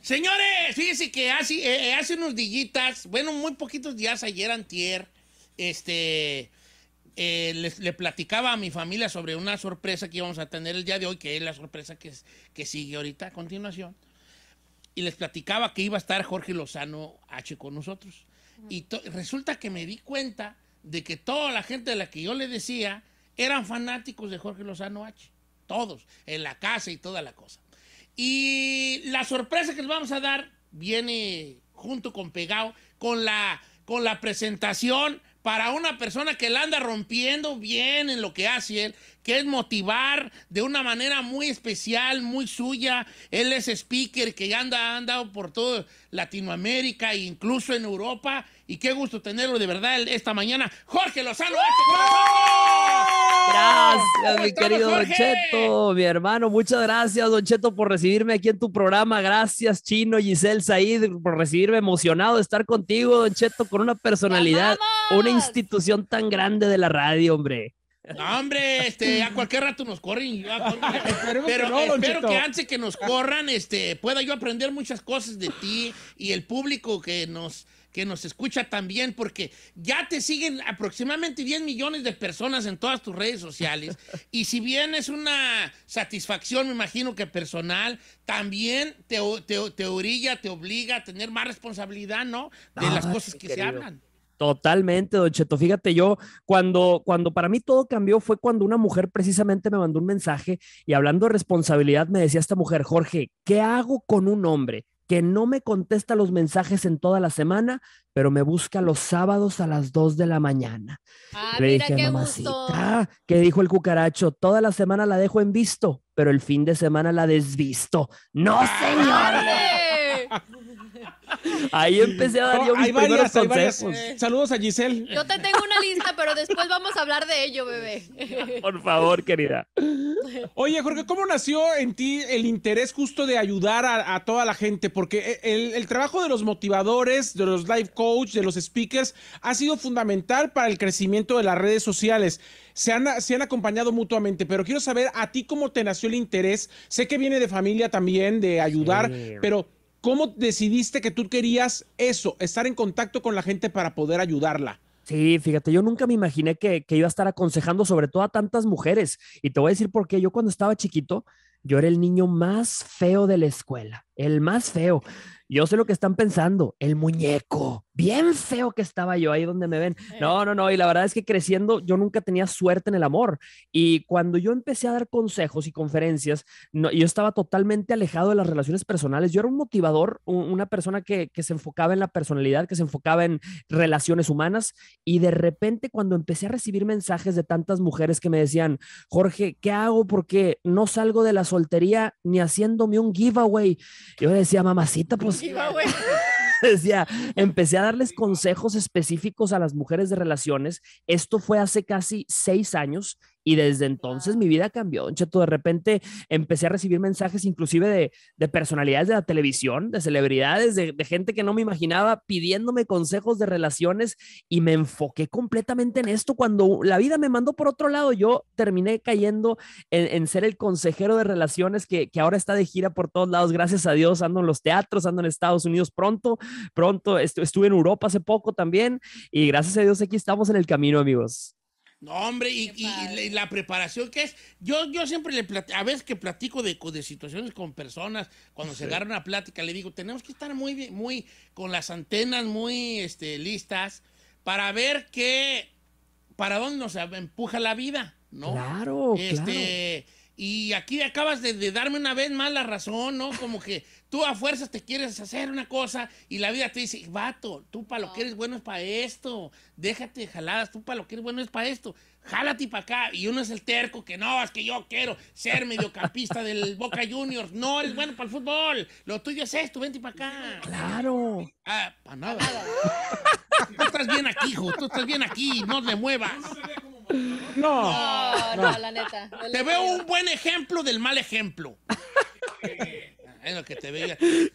Señores, fíjense que hace, eh, eh, unos dillitas, bueno, muy poquitos días ayer antier, este, eh, le, platicaba a mi familia sobre una sorpresa que íbamos a tener el día de hoy, que es la sorpresa que, que sigue ahorita a continuación. Y les platicaba que iba a estar Jorge Lozano H con nosotros. Y resulta que me di cuenta de que toda la gente de la que yo le decía eran fanáticos de Jorge Lozano H. Todos, en la casa y toda la cosa. Y la sorpresa que les vamos a dar viene junto con Pegao, con la, con la presentación para una persona que la anda rompiendo bien en lo que hace él, que es motivar de una manera muy especial, muy suya. Él es speaker que ya anda, andado por todo Latinoamérica e incluso en Europa. Y qué gusto tenerlo de verdad esta mañana. Jorge Lozano. Este gracias, mi querido Don Cheto, mi hermano. Muchas gracias, Don Cheto, por recibirme aquí en tu programa. Gracias, Chino, Giselle, Said, por recibirme emocionado de estar contigo, Don Cheto, con una personalidad, una institución tan grande de la radio, hombre. No, hombre, este, a cualquier rato nos corren. Pero, espero que antes que nos corran, este, pueda yo aprender muchas cosas de ti y el público que nos que nos escucha también, porque ya te siguen aproximadamente 10 millones de personas en todas tus redes sociales. y si bien es una satisfacción, me imagino que personal, también te, te, te orilla, te obliga a tener más responsabilidad, ¿no? De las cosas que se hablan. Totalmente, Don Cheto. Fíjate, yo cuando, cuando para mí todo cambió fue cuando una mujer precisamente me mandó un mensaje y hablando de responsabilidad me decía esta mujer, Jorge, ¿qué hago con un hombre que no me contesta los mensajes en toda la semana, pero me busca los sábados a las 2 de la mañana? Ah, Le dije, mamacita, ¿qué dijo el cucaracho? Toda la semana la dejo en visto, pero el fin de semana la desvisto. ¡No, señor! Ahí empecé a dar yo mis hay varias, eh. Saludos a Giselle. Yo te tengo una lista, pero después vamos a hablar de ello, bebé. Por favor, querida. Oye, Jorge, ¿cómo nació en ti el interés justo de ayudar a, toda la gente? Porque e, el, trabajo de los motivadores, de los live coach, de los speakers, ha sido fundamental para el crecimiento de las redes sociales. Se han, se han acompañado mutuamente, pero quiero saber a ti cómo te nació el interés. Sé que viene de familia también, de ayudar, pero ¿Cómo decidiste que tú querías eso, estar en contacto con la gente para poder ayudarla? Sí, fíjate, yo nunca me imaginé que, iba a estar aconsejando sobre todo a tantas mujeres. Y te voy a decir por qué. Yo cuando estaba chiquito, yo era el niño más feo de la escuela, el más feo. Yo sé lo que están pensando, el muñeco, bien feo que estaba yo ahí donde me ven. No, no, no, y la verdad es que creciendo yo nunca tenía suerte en el amor. Y cuando yo empecé a dar consejos y conferencias, yo estaba totalmente alejado de las relaciones personales. Yo era un motivador, una persona que, se enfocaba en la personalidad, que se enfocaba en relaciones humanas. Y de repente cuando empecé a recibir mensajes de tantas mujeres que me decían, Jorge, ¿qué hago? Porque no salgo de la soltería ni haciéndome un giveaway. Yo decía, mamacita, pues... decía, empecé a darles consejos específicos a las mujeres de relaciones. Esto fue hace casi seis años y desde entonces mi vida cambió, Cheto. De repente empecé a recibir mensajes inclusive de, personalidades de la televisión, de celebridades, de, gente que no me imaginaba pidiéndome consejos de relaciones y me enfoqué completamente en esto. Cuando la vida me mandó por otro lado, yo terminé cayendo en, ser el consejero de relaciones que, que, ahora está de gira por todos lados. Gracias a Dios, ando en los teatros, ando en Estados Unidos pronto, pronto. estuve en Europa hace poco también y gracias a Dios aquí estamos en el camino, amigos. No, hombre, y, la preparación que es. Yo, yo siempre le platico, a veces que platico de, de situaciones con personas, cuando se agarra una plática, le digo, tenemos que estar muy, muy, con las antenas muy este, listas para ver qué, para dónde nos empuja la vida, ¿no? Claro, este, claro. Y aquí acabas de darme una vez más la razón, ¿no? Como que Tú a fuerzas te quieres hacer una cosa y la vida te dice, vato, tú para lo que eres bueno es para esto, déjate de jaladas, tú para lo que eres bueno es para esto, jálate para acá. Y uno es el terco que no, es que yo quiero ser mediocampista del Boca Juniors, no es bueno para el fútbol, lo tuyo es esto, vente para acá. Claro. Ah, para nada. tú estás bien aquí, hijo, tú estás bien aquí, no le muevas. No. No, la neta. te veo un buen ejemplo del mal ejemplo. Eh,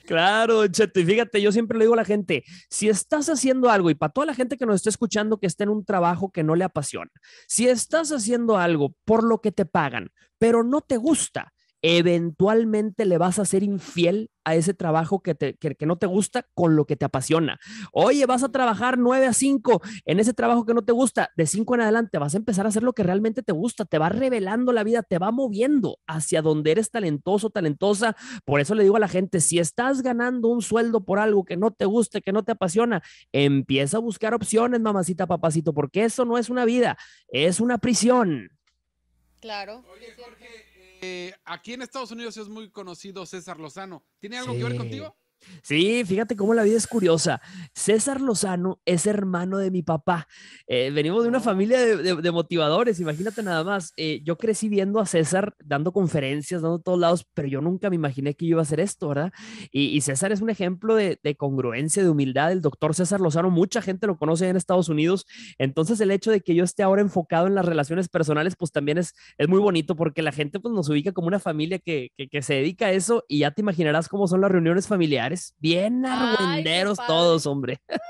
Claro, Cheto, y fíjate, yo siempre le digo a la gente, si estás haciendo algo, y para toda la gente que nos está escuchando que está en un trabajo que no le apasiona, si estás haciendo algo por lo que te pagan, pero no te gusta, eventualmente le vas a ser infiel a ese trabajo que, te, que, no te gusta con lo que te apasiona. Oye, vas a trabajar 9 a 5 en ese trabajo que no te gusta, de 5 en adelante vas a empezar a hacer lo que realmente te gusta, te va revelando la vida, te va moviendo hacia donde eres talentoso, talentosa. Por eso le digo a la gente, si estás ganando un sueldo por algo que no te guste, que no te apasiona, empieza a buscar opciones, mamacita, papacito, porque eso no es una vida, es una prisión. Claro. Oye, Jorge eh, aquí en Estados Unidos es muy conocido César Lozano. ¿Tiene algo que ver contigo? Sí, fíjate cómo la vida es curiosa. César Lozano es hermano de mi papá. Eh, venimos de una ah. familia de, motivadores, imagínate nada más. Eh, yo crecí viendo a César dando conferencias, dando todos lados, pero yo nunca me imaginé que yo iba a hacer esto, ¿verdad? Y, César es un ejemplo de, congruencia, de humildad. El doctor César Lozano, mucha gente lo conoce en Estados Unidos. Entonces el hecho de que yo esté ahora enfocado en las relaciones personales, pues también es, muy bonito porque la gente pues, nos ubica como una familia que se dedica a eso y ya te imaginarás cómo son las reuniones familiares bien argüenderos todos, hombre.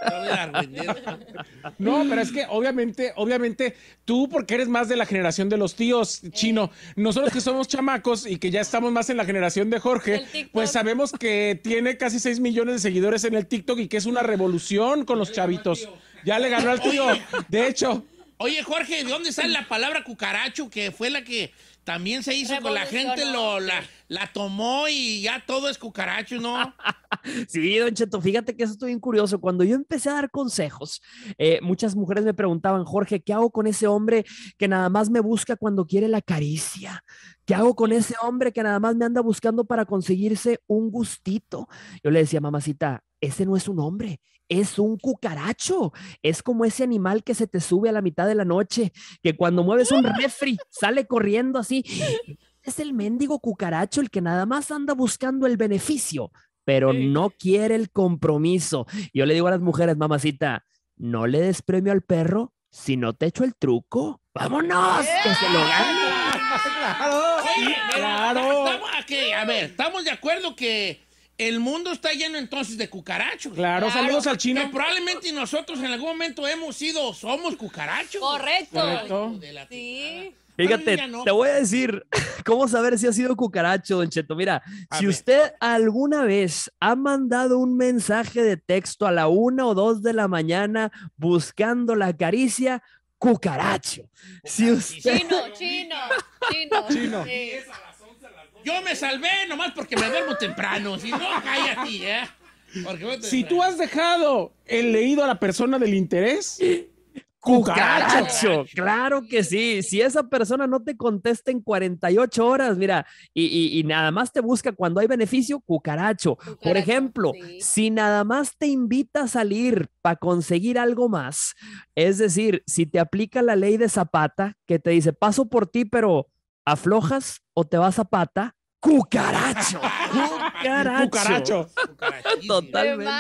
No, pero es que obviamente, obviamente, tú porque eres más de la generación de los tíos, eh. chino, nosotros que somos chamacos y que ya estamos más en la generación de Jorge, pues sabemos que tiene casi 6 millones de seguidores en el TikTok y que es una revolución con los chavitos. Ya le ganó al tío. De hecho. Oye, Jorge, ¿de dónde sale la palabra cucaracho que fue la que también se hizo con la gente, lo, la, tomó y ya todo es cucaracho, ¿no? sí, don Cheto, fíjate que eso estoy bien curioso. Cuando yo empecé a dar consejos, eh, muchas mujeres me preguntaban, Jorge, ¿qué hago con ese hombre que nada más me busca cuando quiere la caricia? ¿Qué hago con ese hombre que nada más me anda buscando para conseguirse un gustito? Yo le decía, mamacita, ese no es un hombre, es un cucaracho. Es como ese animal que se te sube a la mitad de la noche, que cuando mueves un refri sale corriendo así. Es el mendigo cucaracho el que nada más anda buscando el beneficio, pero no quiere el compromiso. Yo le digo a las mujeres, mamacita, no le des premio al perro si no te echo el truco. ¡Vámonos! ¡Que se lo gane! ¡Eh! ¡Claro! ¡Claro! a ver, estamos de acuerdo que el mundo está lleno entonces de cucarachos. Claro, saludos al chino. probablemente nosotros en algún momento hemos sido, somos cucarachos. Correcto. sí. Fíjate, te voy a decir cómo saber si ha sido cucaracho, Don Cheto. Mira, si usted alguna vez ha mandado un mensaje de texto a la una o dos de la mañana buscando la caricia, cucaracho. Si usted... Chino, chino, chino. chino. Yo me salvé nomás porque me duermo temprano. Si no, ¿eh? si tú has dejado el leído a la persona del interés, Cucaracho. Claro que sí. Si esa persona no te contesta en 48 horas, mira, y, nada más te busca cuando hay beneficio, cucaracho. Por ejemplo, si nada más te invita a salir para conseguir algo más, es decir, si te aplica la ley de Zapata que te dice, paso por ti, pero aflojas o te vas a pata, cucaracho. cucaracho. Cucaracho. Totalmente.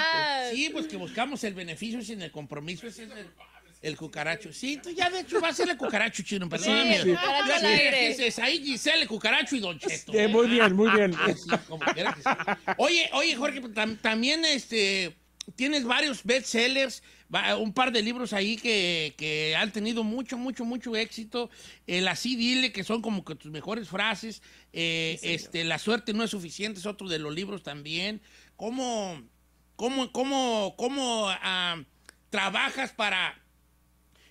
Sí, pues que buscamos el beneficio sin el compromiso, es el... El cucaracho. Sí, tú ya de hecho va a ser el cucaracho, chino, Sí, ahí dice el cucaracho y Don Cheto. muy bien, muy bien. Ah, oye, oye, Jorge, pues, también este tienes varios bestsellers, un par de libros ahí que, han tenido mucho, mucho, mucho éxito. El eh, así dile, que son como que tus mejores frases. Eh, este, la suerte no es suficiente, es otro de los libros también. ¿Cómo, cómo, cómo, cómo ah, trabajas para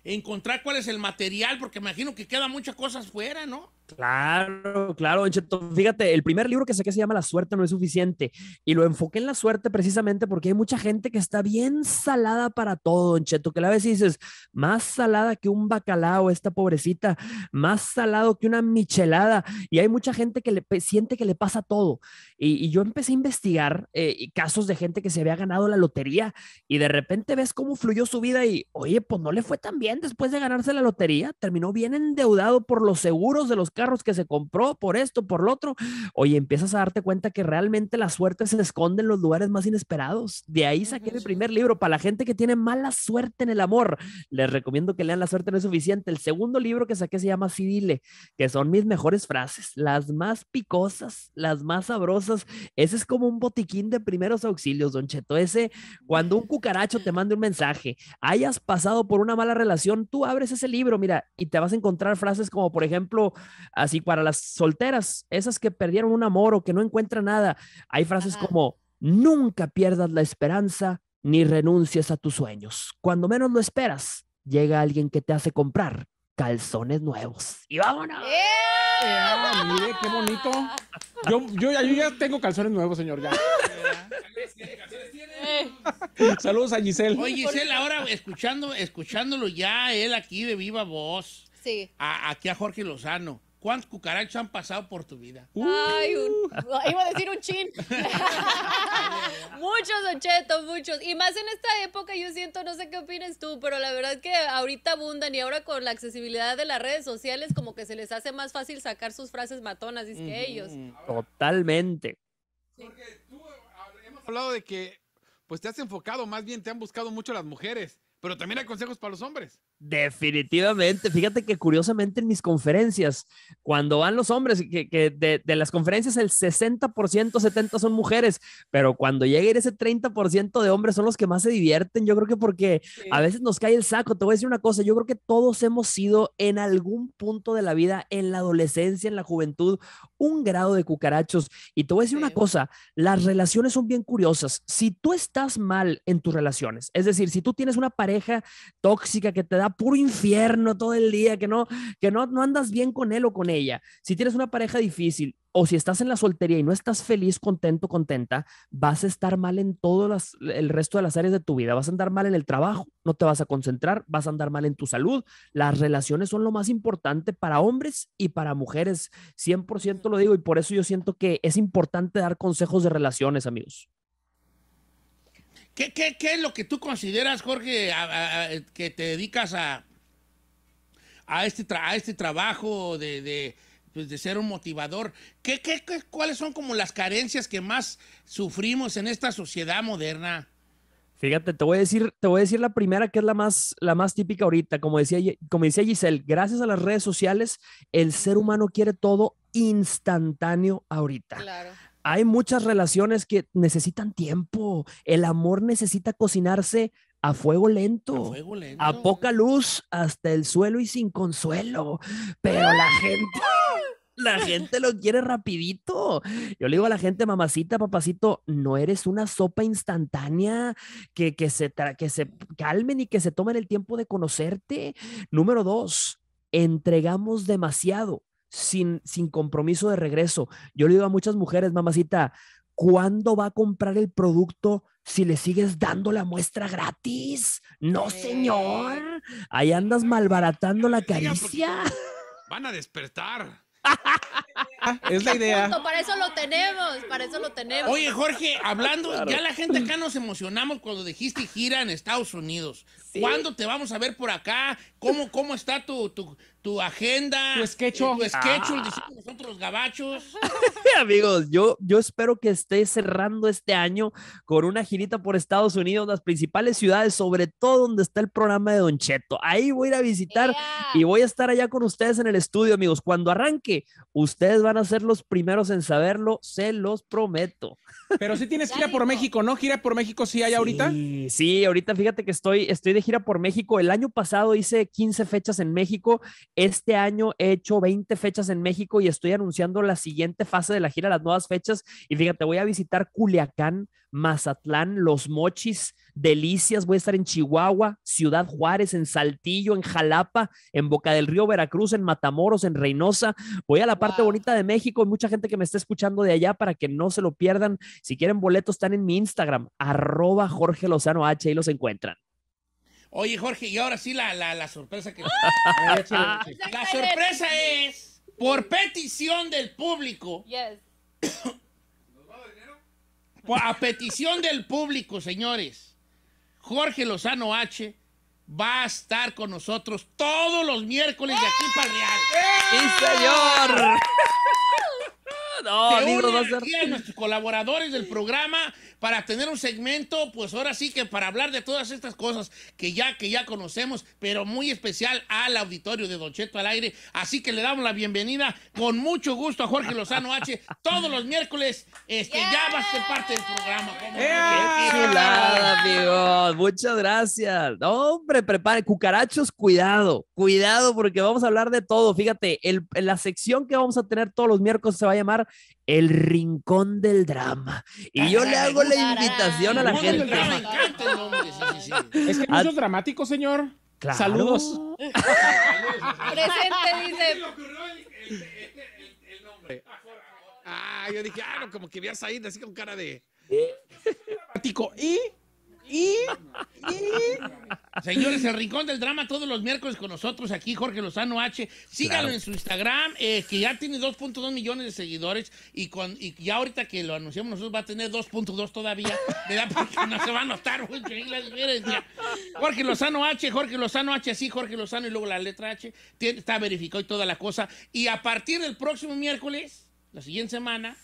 encontrar cuál es el material? Porque imagino que quedan muchas cosas fuera, ¿no? Claro, claro, Cheto. Fíjate, el primer libro que saqué se llama La suerte no es suficiente y lo enfoqué en la suerte precisamente porque hay mucha gente que está bien salada para todo, Cheto, que a vez dices, más salada que un bacalao esta pobrecita, más salado que una michelada y hay mucha gente que le, siente que le pasa todo. Y, yo empecé a investigar eh, casos de gente que se había ganado la lotería y de repente ves cómo fluyó su vida y, oye, pues no le fue tan bien después de ganarse la lotería, terminó bien endeudado por los seguros de los que carros que se compró, por esto, por lo otro. Oye, empiezas a darte cuenta que realmente la suerte se esconde en los lugares más inesperados. De ahí saqué el mi primer libro. Para la gente que tiene mala suerte en el amor, les recomiendo que lean La suerte no es suficiente. El segundo libro que saqué se llama civile que son mis mejores frases, las más picosas, las más sabrosas. Ese es como un botiquín de primeros auxilios, don Cheto. Ese, cuando un cucaracho te manda un mensaje, hayas pasado por una mala relación, tú abres ese libro, mira, y te vas a encontrar frases como, por ejemplo, Así para las solteras, esas que perdieron un amor o que no encuentran nada, hay frases como, nunca pierdas la esperanza ni renuncies a tus sueños. Cuando menos lo esperas, llega alguien que te hace comprar calzones nuevos. Y vámonos. ¡Eh! Ah, qué bonito. Yo, yo, ya tengo calzones nuevos, señor. Ya. Saludos a Giselle. Oye, Giselle, ahora escuchando, escuchándolo ya él aquí de viva voz. Sí. aquí a Jorge Lozano. ¿Cuántos cucarachos han pasado por tu vida? Ay, iba a decir un chin. muchos, Ocheto, muchos. Y más en esta época, yo siento, no sé qué opinas tú, pero la verdad es que ahorita abundan y ahora con la accesibilidad de las redes sociales, como que se les hace más fácil sacar sus frases matonas, dice que ellos. Totalmente. Porque tú hemos hablado de que, pues te has enfocado, más bien te han buscado mucho las mujeres, pero también hay consejos para los hombres. Definitivamente. Fíjate que curiosamente en mis conferencias, cuando van los hombres, que, de, las conferencias el 60%, 70% son mujeres, pero cuando llega ir ese 30% de hombres son los que más se divierten. Yo creo que porque a veces nos cae el saco. Te voy a decir una cosa, yo creo que todos hemos sido en algún punto de la vida, en la adolescencia, en la juventud, un grado de cucarachos. Y te voy a decir una cosa, las relaciones son bien curiosas. Si tú estás mal en tus relaciones, es decir, si tú tienes una pareja tóxica que te da puro infierno todo el día, que no, que no, no andas bien con él o con ella. Si tienes una pareja difícil o si estás en la soltería y no estás feliz, contento, contenta, vas a estar mal en todo el resto de las áreas de tu vida. Vas a andar mal en el trabajo, no te vas a concentrar, vas a andar mal en tu salud. Las relaciones son lo más importante para hombres y para mujeres. 100% lo digo y por eso yo siento que es importante dar consejos de relaciones, amigos. ¿Qué, es lo que tú consideras, Jorge, que te dedicas a, a, este, este trabajo pues, de, ser un motivador? cuáles son como las carencias que más sufrimos en esta sociedad moderna? Fíjate, te voy a decir, te voy a decir la primera que es la más, la más típica ahorita. Como decía, como decía Giselle, gracias a las redes sociales, el ser humano quiere todo instantáneo ahorita. Claro hay muchas relaciones que necesitan tiempo. El amor necesita cocinarse a fuego lento, a, poca luz, hasta el suelo y sin consuelo. Pero la ¡Ah! gente... La gente lo quiere rapidito. Yo le digo a la gente, mamacita, papacito, no eres una sopa instantánea que, que, se, que se calmen y que se tomen el tiempo de conocerte. Número dos, entregamos demasiado sin, compromiso de regreso. Yo le digo a muchas mujeres, mamacita, ¿cuándo va a comprar el producto si le sigues dando la muestra gratis? No, señor. Eh. Ahí andas malbaratando la caricia. Van a despertar. es la idea. para eso lo tenemos, para eso lo tenemos. Oye, Jorge, hablando, ya la gente acá nos emocionamos cuando dijiste gira en Estados Unidos. ¿Cuándo te vamos a ver por acá? ¿Cómo, cómo está tu, tu agenda, tu esquecho, eh, tu esquecho, nosotros ah. gabachos. Amigos, yo, yo espero que esté cerrando este año con una girita por Estados Unidos, las principales ciudades, sobre todo donde está el programa de Don Cheto. Ahí voy a ir a visitar y voy a estar allá con ustedes en el estudio, amigos. Cuando arranque, ustedes van a ser los primeros en saberlo, se los prometo. Pero si sí tienes gira por México, ¿no? Gira por México sí hay ahorita. Sí, ahorita fíjate que estoy, estoy de gira por México. El año pasado hice 15 fechas en México este año he hecho 20 fechas en México y estoy anunciando la siguiente fase de la gira, las nuevas fechas. Y fíjate, voy a visitar Culiacán, Mazatlán, Los Mochis, Delicias, voy a estar en Chihuahua, Ciudad Juárez, en Saltillo, en Jalapa, en Boca del Río, Veracruz, en Matamoros, en Reynosa. Voy a la parte bonita de México, hay mucha gente que me está escuchando de allá para que no se lo pierdan. Si quieren boletos, están en mi Instagram, arroba Jorge Lozano H, y los encuentran. Oye, Jorge, y ahora sí la, sorpresa que... Ah, la sorpresa es, por petición del público... a petición del público, señores, Jorge Lozano H va a estar con nosotros todos los miércoles de aquí para el Real. ¡Sí, señor! No, unen a nuestros colaboradores del programa para tener un segmento, pues ahora sí que para hablar de todas estas cosas que ya, que ya conocemos, pero muy especial al auditorio de Don Cheto al aire. Así que le damos la bienvenida con mucho gusto a Jorge Lozano H. Todos los miércoles este, ya va a ser parte del programa. ¡Qué chulada, amigos! Muchas gracias. hombre, prepare. Cucarachos, cuidado. Cuidado porque vamos a hablar de todo. Fíjate, el, la sección que vamos a tener todos los miércoles se va a llamar el Rincón del Drama. Y yo le hago la invitación a la gente. Me encanta el nombre, Es que dramático, señor. Saludos. Presente, dice. el nombre. Eh. Ah, ah, yo dije, ah, como que veas ahí, así con cara de. Eh. dramático Y y, Señores, el Rincón del Drama todos los miércoles con nosotros aquí, Jorge Lozano H. Síganlo en su Instagram, eh, que ya tiene 2.2 millones de seguidores y, con, y ya ahorita que lo anunciamos nosotros va a tener 2.2 todavía, ¿verdad? Porque no se va a notar Jorge Lozano H, Jorge Lozano H, así, Jorge Lozano y luego la letra H. está verificado y toda la cosa. Y a partir del próximo miércoles, la siguiente semana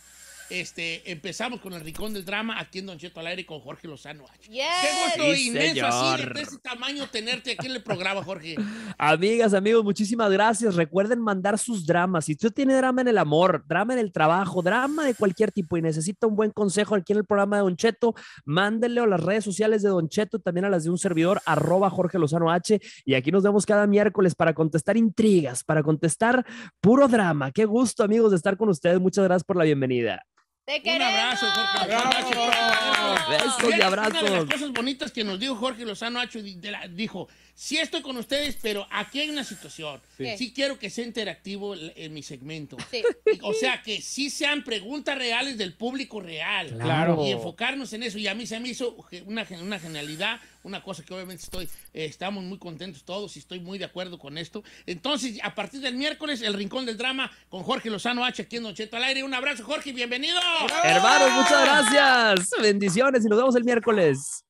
este, empezamos con el rincón del drama aquí en Don Cheto al aire con Jorge Lozano H. Qué gusto inmenso así de ese tamaño tenerte aquí en el programa, Jorge. Amigas, amigos, muchísimas gracias. Recuerden mandar sus dramas. Si usted tiene drama en el amor, drama en el trabajo, drama de cualquier tipo y necesita un buen consejo aquí en el programa de Don Cheto, mándenle a las redes sociales de Don Cheto, también a las de un servidor, arroba Jorge Lozano H. Y aquí nos vemos cada miércoles para contestar intrigas, para contestar puro drama. Qué gusto, amigos, de estar con ustedes. Muchas gracias por la bienvenida. Te Un abrazo, Jorge. Un abrazo. Besos y abrazos. de las cosas bonitas que nos dijo Jorge Lozano Hacho, de la, dijo, sí estoy con ustedes, pero aquí hay una situación. Sí, quiero que sea interactivo en mi segmento. Sí. O sea, que sí sean preguntas reales del público real. Claro. Y enfocarnos en eso. Y a mí se me hizo una, una genialidad, una cosa que obviamente estoy, eh, estamos muy contentos todos y estoy muy de acuerdo con esto. Entonces, a partir del miércoles, El Rincón del Drama con Jorge Lozano H aquí en Don Cheto al aire. Un abrazo, Jorge, bienvenido. hermano muchas gracias. Bendiciones y nos vemos el miércoles.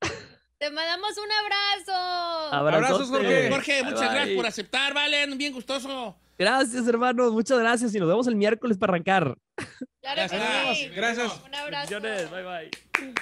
Te mandamos un abrazo. Abrazos, Jorge. Jorge, muchas gracias por aceptar, Valen. Bien gustoso. Gracias, hermanos. Muchas gracias y nos vemos el miércoles para arrancar. Claro gracias. Que sí. Gracias. Un abrazo. Bye, bye.